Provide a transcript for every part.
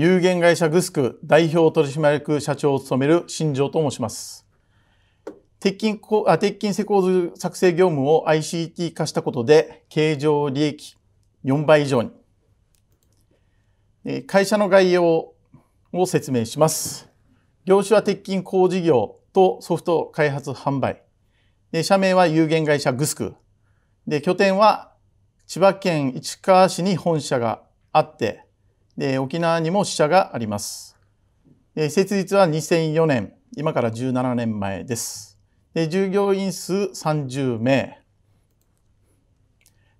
有限会社グスク代表取締役社長を務める新庄と申します。鉄筋あ鉄筋施工図作成業務を ICT 化したことで、経常利益4倍以上に。会社の概要を説明します。業種は鉄筋工事業とソフト開発販売。で社名は有限会社グスク。で、拠点は千葉県市川市に本社があって、え沖縄にも支社があります。え設立は2004年、今から17年前です。で従業員数30名。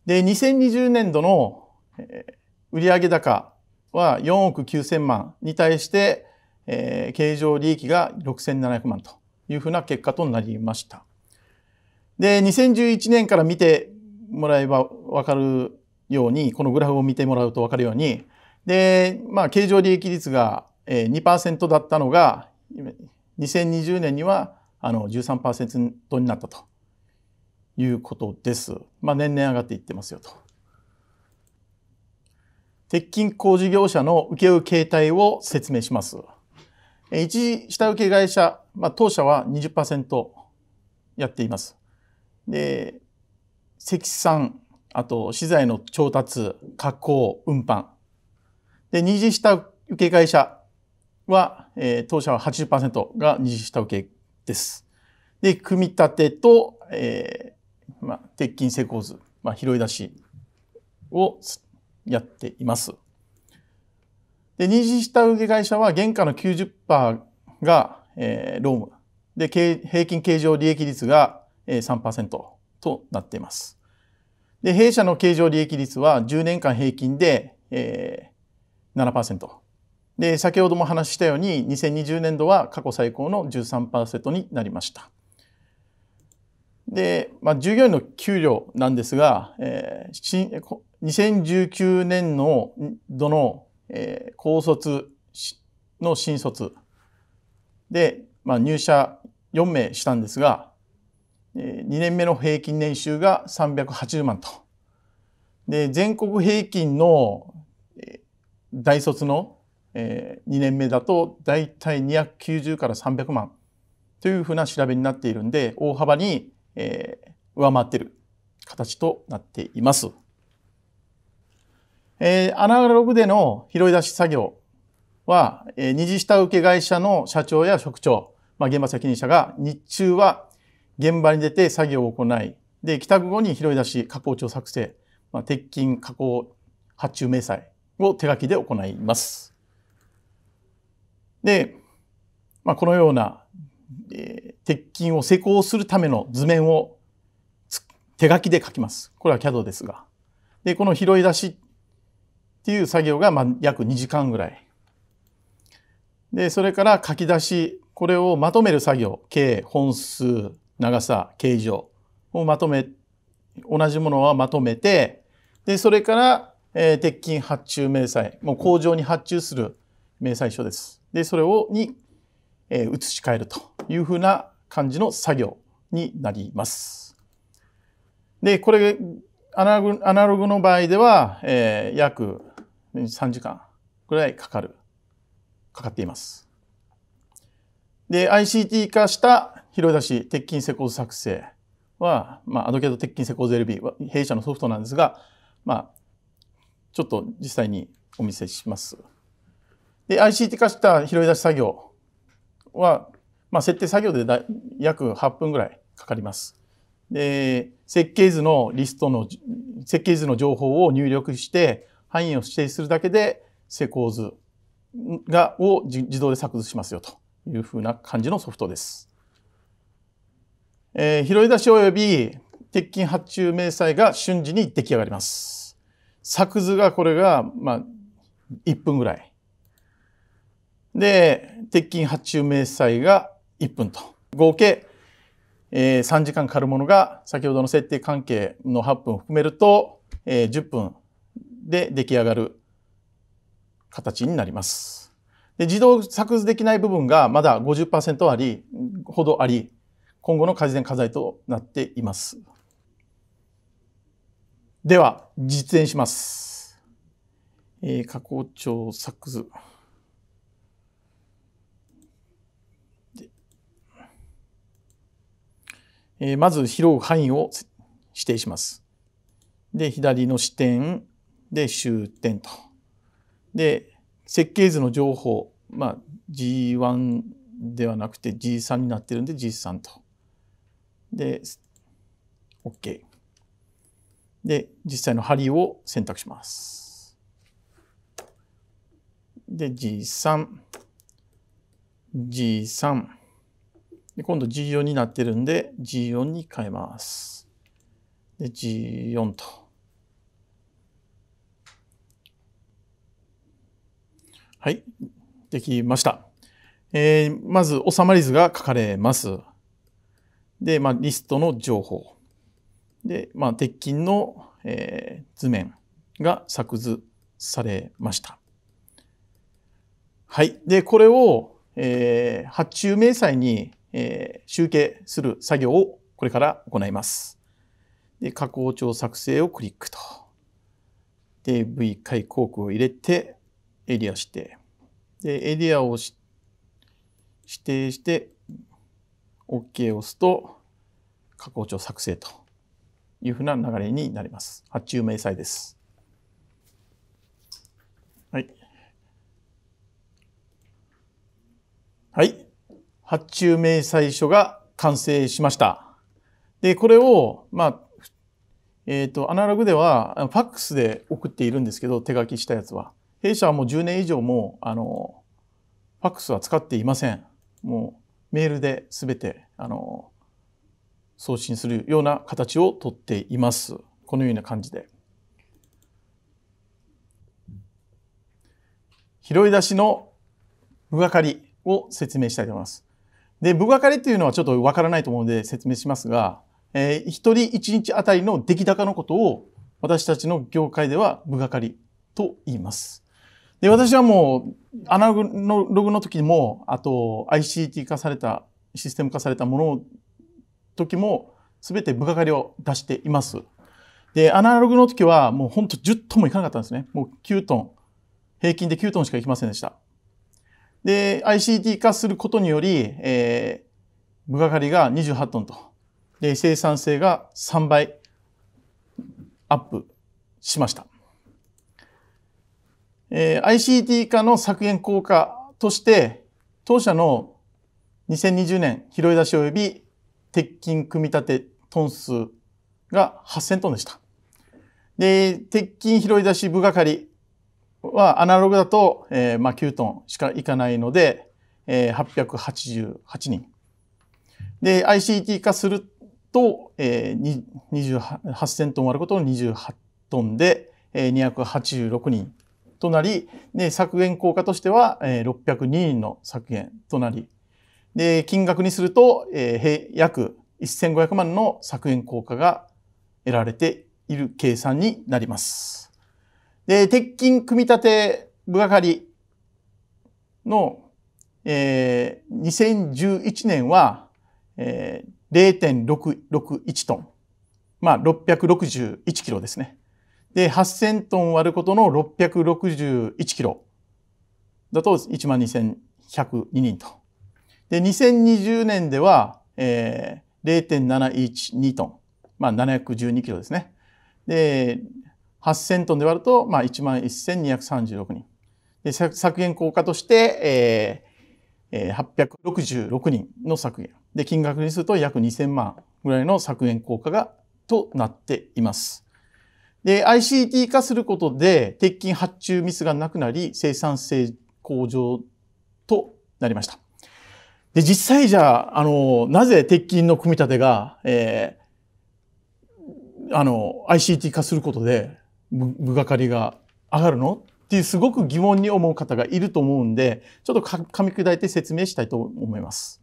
で、2020年度の、え売上高は4億9000万に対して、えー、経常利益が6700万というふうな結果となりました。で、2011年から見てもらえばわかるように、このグラフを見てもらうとわかるように、で、まあ、経常利益率が2%だったのが、2020年にはあの13%になったということです。まあ、年々上がっていってますよと。鉄筋工事業者の請負形態を説明します。一下請け会社、まあ、当社は20%やっています。で、積算、あと資材の調達、加工、運搬。で、二次下請会社は、えー、当社は80%が二次下請です。で、組み立てと、えー、まあ、鉄筋施工図、まあ、拾い出しをやっています。で、二次下請会社は原価の90%が、えー、ローム。で、平均経常利益率が、えー、3%となっています。で、弊社の経常利益率は10年間平均で、え7%。で、先ほども話したように、2020年度は過去最高の13%になりました。で、まあ、従業員の給料なんですが、えー、2019年の度の、えー、高卒の新卒で、まあ、入社4名したんですが、え2年目の平均年収が380万と。で、全国平均の大卒の、えー、2年目だと大体290から300万というふうな調べになっているんで大幅に、えー、上回っている形となっています。えー、アナログでの拾い出し作業は、えー、二次下請け会社の社長や職長、まあ、現場責任者が日中は現場に出て作業を行い、で、帰宅後に拾い出し、加工帳作成、まあ、鉄筋、加工、発注明細を手書きで行います。で、まあ、このような、えー、鉄筋を施工するための図面を手書きで書きます。これは CAD ですが。で、この拾い出しっていう作業が、まあ、約2時間ぐらい。で、それから書き出し、これをまとめる作業、計、本数、長さ、形状をまとめ、同じものはまとめて、で、それからえー、鉄筋発注明細、もう工場に発注する明細書です。で、それをに、えー、移し替えるというふうな感じの作業になります。で、これ、アナログアナログの場合では、えー、約3時間ぐらいかかる、かかっています。で、ICT 化した拾い出し、鉄筋施工作成は、まあ、アドケード鉄筋施工 LB は弊社のソフトなんですが、まあ、ちょっと実際にお見せします。で、ICT 化した拾い出し作業は、まあ、設定作業でだ約8分ぐらいかかります。で、設計図のリストの、設計図の情報を入力して、範囲を指定するだけで、施工図が、を自動で作図しますよというふうな感じのソフトです。えー、拾い出し及び鉄筋発注明細が瞬時に出来上がります。作図がこれが、まあ、1分ぐらい。で、鉄筋発注明細が1分と。合計、えー、3時間かかるものが、先ほどの設定関係の8分を含めると、えー、10分で出来上がる形になります。で自動作図できない部分がまだ50%あり、ほどあり、今後の改善課題となっています。では、実演します。えー、加工調作図。クえー、まず拾う範囲を指定します。で、左の視点で終点と。で、設計図の情報、まあ、G1 ではなくて G3 になってるんで G3 と。で、OK。で、実際の針を選択します。で、G3、G3。で、今度 G4 になってるんで、G4 に変えます。で、G4 と。はい、できました。えー、まず、収まり図が書かれます。で、まあ、リストの情報。で、まあ、鉄筋の、えー、図面が作図されました。はい。で、これを、えー、発注明細に、えー、集計する作業をこれから行います。で、加工帳作成をクリックと。で、V 開口区を入れて、エリア指定。で、エリアを指定して、OK を押すと、加工帳作成というふうな流れになります。発注明細です。はい。はい。発注明細書が完成しました。で、これを、まあ、えっ、ー、と、アナログでは、ファックスで送っているんですけど、手書きしたやつは。弊社はもう10年以上も、あの、ファックスは使っていません。もう、メールで全て、あの、送信するような形をとっています。このような感じで。拾い出しの部がかりを説明したいと思います。で、部がかりというのはちょっとわからないと思うので説明しますが、えー、一人一日あたりの出来高のことを私たちの業界では部がかりと言います。で、私はもうアナログの時も、あと ICT 化されたシステム化されたもの時も全て部係を出しています。で、アナログの時はもうほんと10トンもいかなかったんですね。もう9トン。平均で9トンしかいきませんでした。で、ICT 化することにより、えー、部係がりが28トンと。で、生産性が3倍アップしました。えー、ICT 化の削減効果として、当社の2020年拾い出し及び鉄筋組み立てトン数が8000トンでした。で、鉄筋拾い出し部係はアナログだと、えー、まあ9トンしかいかないので、えー、888人。で、ICT 化すると、えー、28,000トン割ることを28トンで、えー、286人となり、で、削減効果としては、えー、602人の削減となり、で、金額にすると、えー、約1500万の削減効果が得られている計算になります。で、鉄筋組み立て部係の、えー、2011年は、えー、0.661トン。まあ、661キロですね。で、8000トン割ることの661キロだと12,102人とで、2020年では、えー、0.712トン。まあ、712キロですね。で、8000トンで割ると、まあ、11,236人。で、削減効果として、えー、866人の削減。で、金額にすると約2000万ぐらいの削減効果が、となっています。で、ICT 化することで、鉄筋発注ミスがなくなり、生産性向上となりました。で、実際じゃあ、あの、なぜ鉄筋の組み立てが、えー、あの、ICT 化することで、部がかりが上がるのっていうすごく疑問に思う方がいると思うんで、ちょっと噛み砕いて説明したいと思います。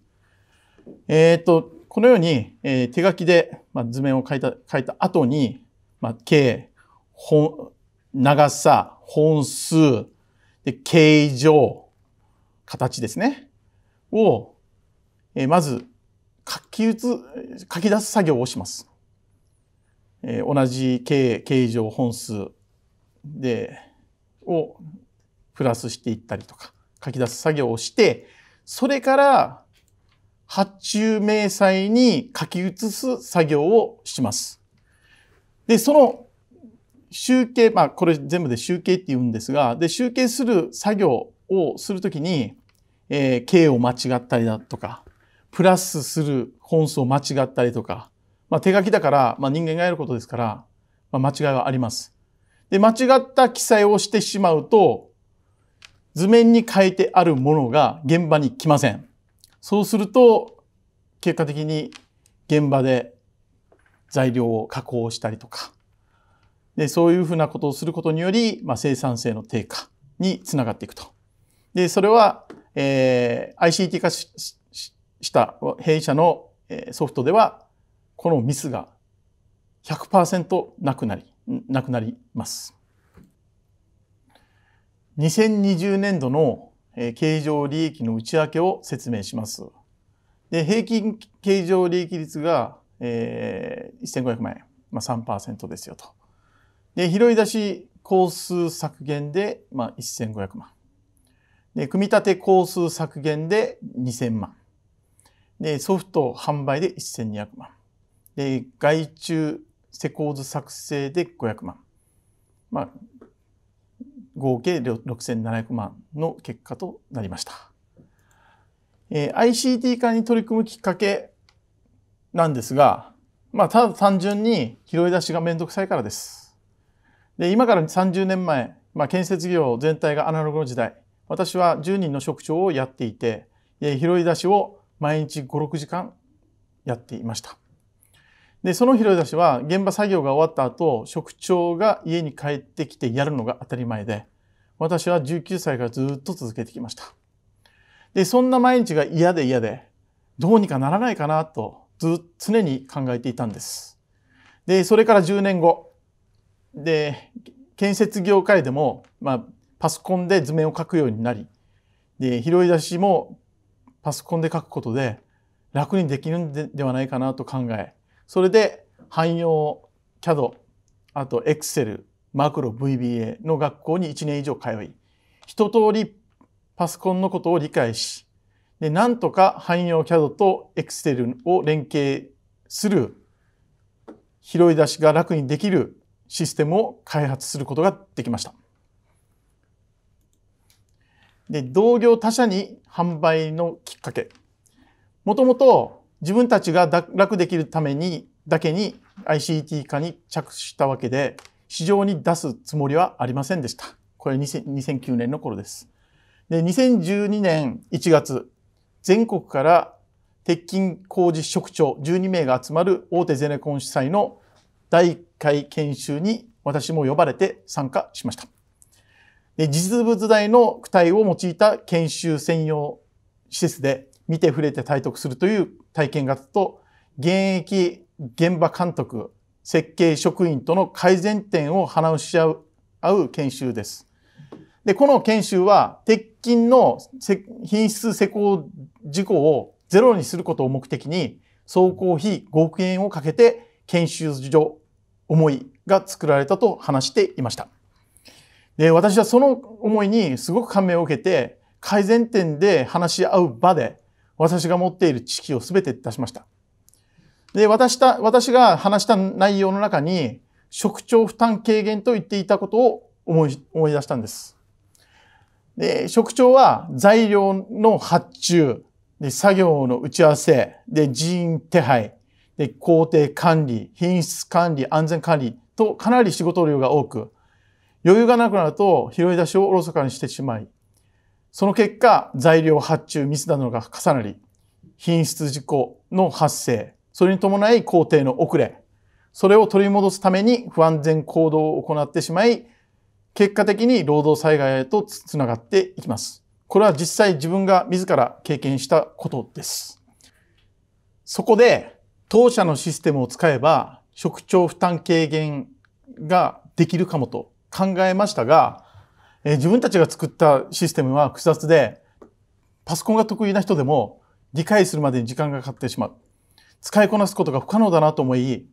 えっ、ー、と、このように、えー、手書きで、まあ、図面を書いた、書いた後に、まあ、形、本、長さ、本数、で、形状、形ですね。を、えまず書き写、書き出す作業をします。え同じ形、形状、本数で、をプラスしていったりとか、書き出す作業をして、それから発注明細に書き写す作業をします。で、その集計、まあこれ全部で集計って言うんですが、で、集計する作業をするときに、えー、形を間違ったりだとか、プラスする本数を間違ったりとか、まあ、手書きだから、まあ、人間がやることですから、まあ、間違いはあります。で、間違った記載をしてしまうと、図面に書いてあるものが現場に来ません。そうすると、結果的に現場で材料を加工したりとか、で、そういうふうなことをすることにより、まあ、生産性の低下につながっていくと。で、それは、えー、ICT 化しした弊社のソフトでは、このミスが100%なくなり、なくなります。2020年度の経常利益の内訳を説明します。で平均経常利益率が、えー、1500万円、まあ、3%ですよと。で拾い出し工数削減で、まあ、1500万。で組み立て工数削減で2000万。で、ソフト販売で1200万。で、外注施工図作成で500万。まあ、合計6700万の結果となりました。えー、ICT 化に取り組むきっかけなんですが、まあ、ただ単純に拾い出しがめんどくさいからです。で、今から30年前、まあ、建設業全体がアナログの時代、私は10人の職長をやっていて、拾い出しを毎日5、6時間やっていました。で、その拾い出しは現場作業が終わった後、職長が家に帰ってきてやるのが当たり前で、私は19歳からずっと続けてきました。で、そんな毎日が嫌で嫌で、どうにかならないかなと、ず、常に考えていたんです。で、それから10年後、で、建設業界でも、まあ、パソコンで図面を書くようになり、で、拾い出しもパソコンで書くことで楽にできるんではないかなと考え、それで汎用 CAD、あと Excel、マクロ VBA の学校に1年以上通い、一通りパソコンのことを理解し、で、なんとか汎用 CAD と Excel を連携する、拾い出しが楽にできるシステムを開発することができました。で、同業他社に販売のきっかけ。もともと自分たちが楽できるためにだけに ICT 化に着手したわけで、市場に出すつもりはありませんでした。これ2009年の頃です。で、2012年1月、全国から鉄筋工事職長12名が集まる大手ゼネコン主催の第1回研修に私も呼ばれて参加しました。で実物大の躯体を用いた研修専用施設で見て触れて体得するという体験型と現役現場監督設計職員との改善点を話し合う研修です。でこの研修は鉄筋の品質施工事故をゼロにすることを目的に総工費5億円をかけて研修所思いが作られたと話していました。で、私はその思いにすごく感銘を受けて、改善点で話し合う場で、私が持っている知識を全て出しました。で、私た、私が話した内容の中に、職長負担軽減と言っていたことを思い、思い出したんです。で、職長は材料の発注、で、作業の打ち合わせ、で、人員手配、で、工程管理、品質管理、安全管理とかなり仕事量が多く、余裕がなくなると拾い出しをおろそかにしてしまい、その結果、材料発注ミスなどが重なり、品質事故の発生、それに伴い工程の遅れ、それを取り戻すために不安全行動を行ってしまい、結果的に労働災害へとつながっていきます。これは実際自分が自ら経験したことです。そこで当社のシステムを使えば職長負担軽減ができるかもと考えましたが、えー、自分たちが作ったシステムは複雑で、パソコンが得意な人でも理解するまでに時間がかかってしまう。使いこなすことが不可能だなと思い、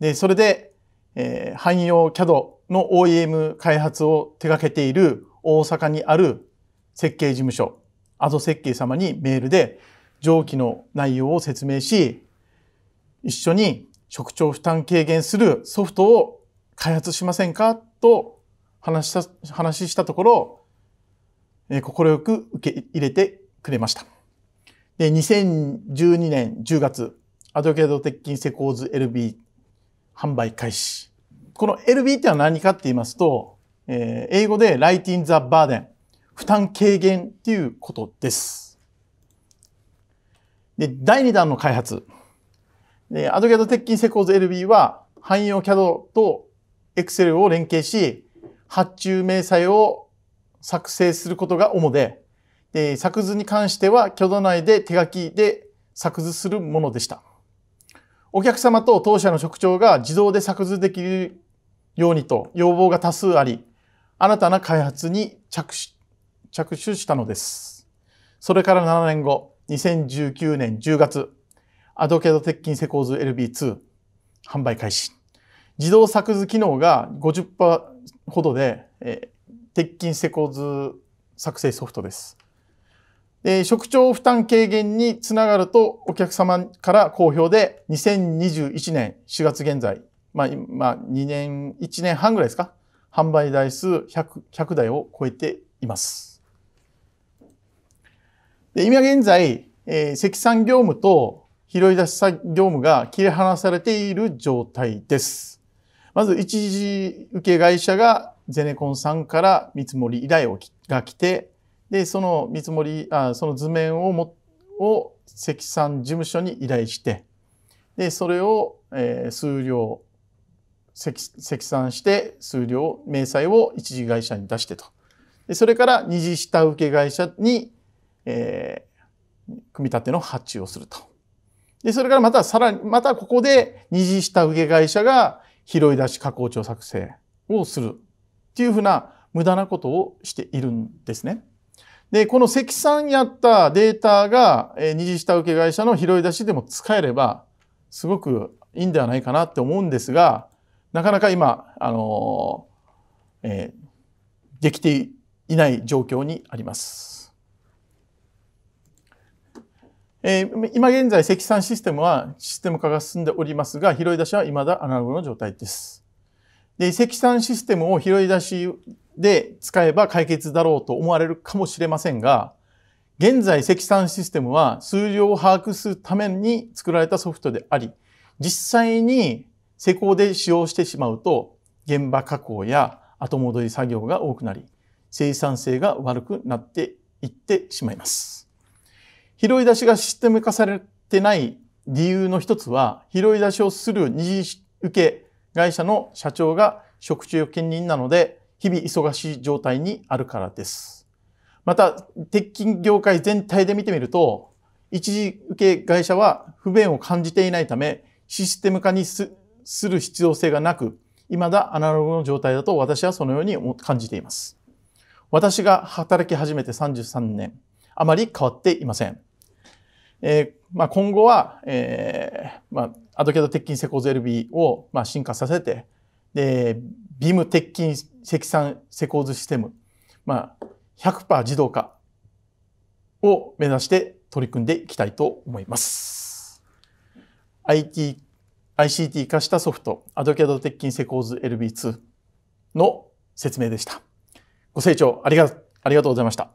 で、それで、えー、汎用 CAD の OEM 開発を手掛けている大阪にある設計事務所、アド設計様にメールで上記の内容を説明し、一緒に職長負担軽減するソフトを開発しませんかと話した、話したところ、えー、快く受け入れてくれました。で、2012年10月、アドケード鉄筋施工図 LB 販売開始。この LB ってのは何かって言いますと、えー、英語で Light in the Burden、負担軽減っていうことです。で、第2弾の開発。で、アドケード鉄筋施工図 LB は、汎用 CAD と Excel を連携し、発注明細を作成することが主で、で作図に関しては挙動内で手書きで作図するものでした。お客様と当社の職長が自動で作図できるようにと要望が多数あり、新たな開発に着手着手したのです。それから7年後、2019年10月、アドケード鉄筋施工図 LB2 販売開始。自動作図機能が50%、ほどで、え鉄筋施工図作成ソフトです。で職長負担軽減につながるとお客様から好評で2021年4月現在、まあ、まあ、2年、1年半ぐらいですか販売台数 100, 100台を超えています。で今現在、えー、積算業務と拾い出し業務が切り離されている状態です。まず一時受け会社がゼネコンさんから見積もり依頼をが来て、で、その見積もり、あその図面をも、を積算事務所に依頼して、で、それを、えー、数量積、積算して数量、明細を一時会社に出してと。で、それから二次下請け会社に、えー、組み立ての発注をすると。で、それからまたさらに、またここで二次下請け会社が拾い出し加工帳作成をするっていうふうな無駄なことをしているんですね。で、この積算やったデータが、え二次下請け会社の拾い出しでも使えれば、すごくいいんではないかなって思うんですが、なかなか今、あのえー、できていない状況にあります。えー、今現在積算システムはシステム化が進んでおりますが、拾い出しは未だアナログの状態です。で、積算システムを拾い出しで使えば解決だろうと思われるかもしれませんが、現在積算システムは数量を把握するために作られたソフトであり、実際に施工で使用してしまうと、現場加工や後戻り作業が多くなり、生産性が悪くなっていってしまいます。拾い出しがシステム化されてない理由の一つは、拾い出しをする二次受け会社の社長が職中兼任なので、日々忙しい状態にあるからです。また、鉄筋業界全体で見てみると、一時受け会社は不便を感じていないため、システム化にする必要性がなく、未だアナログの状態だと私はそのように感じています。私が働き始めて33年、あまり変わっていません。えー、まあ、今後は、えー、まあ、アドケード鉄筋セコ図 LB を、まあ、進化させて、で、ビーム鉄筋積算施工図システム、まあ、100%自動化を目指して取り組んでいきたいと思います。IT、ICT 化したソフト、アドケード鉄筋施工図 LB2 の説明でした。ご清聴ありがありがとうございました。